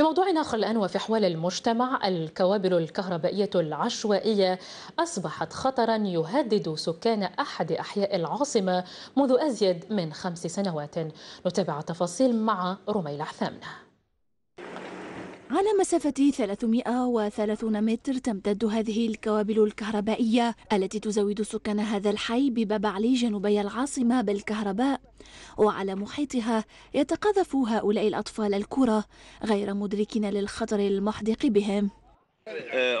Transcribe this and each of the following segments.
في موضوع آخر الآن وفي حوال المجتمع الكوابل الكهربائية العشوائية أصبحت خطرا يهدد سكان أحد أحياء العاصمة منذ أزيد من خمس سنوات نتابع تفاصيل مع رميلة حثامنه على مسافة 330 متر تمتد هذه الكوابل الكهربائية التي تزود سكان هذا الحي بباب علي جنوبي العاصمة بالكهرباء وعلى محيطها يتقاذف هؤلاء الأطفال الكرة غير مدركين للخطر المحدق بهم. Euh,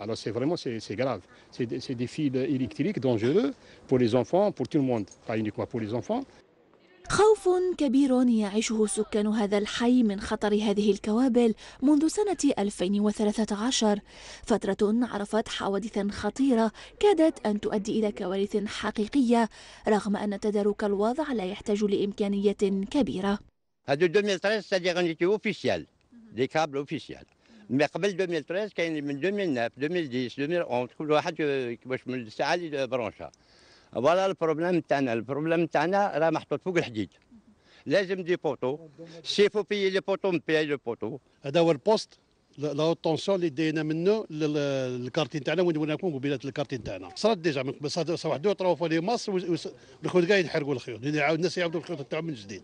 Alors c'est vraiment c'est grave. C'est des, fils électriques dangereux pour les enfants, pour tout le monde, pas uniquement pour les enfants. خوف كبير يعيشه سكان هذا الحي من خطر هذه الكوابل منذ سنة 2013 فترة عرفت حوادث خطيرة كادت أن تؤدي إلى كوارث حقيقية رغم أن تدارك الوضع لا يحتاج لإمكانية كبيرة هذا 2013 سيديغانيتي أوفيسيال دي كابل أوفيسيال ما قبل 2013 كاين من 2009 2010 2011 كل واحد كيفاش من الساعه اللي برونشا فوالا البروبليم تاعنا البروبليم تاعنا راه محطوط فوق الحديد لازم دي بوطو سيفو بيي لي بوطو مبيي لي بوطو هذا هو البوست لا هو اللي دينا منه للكارتي تاعنا وين نكون قبيلات الكارتي تاعنا صرات ديجا من صار واحد دو تروا فوا لي ماس والخيوط كاع يتحرقوا الخيوط يعني الناس يعاودوا الخيوط تاعهم من جديد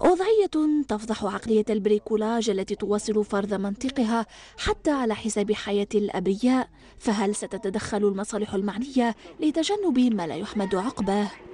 وضعية تفضح عقلية البريكولاج التي تواصل فرض منطقها حتى على حساب حياة الأبرياء فهل ستتدخل المصالح المعنية لتجنب ما لا يحمد عقباه؟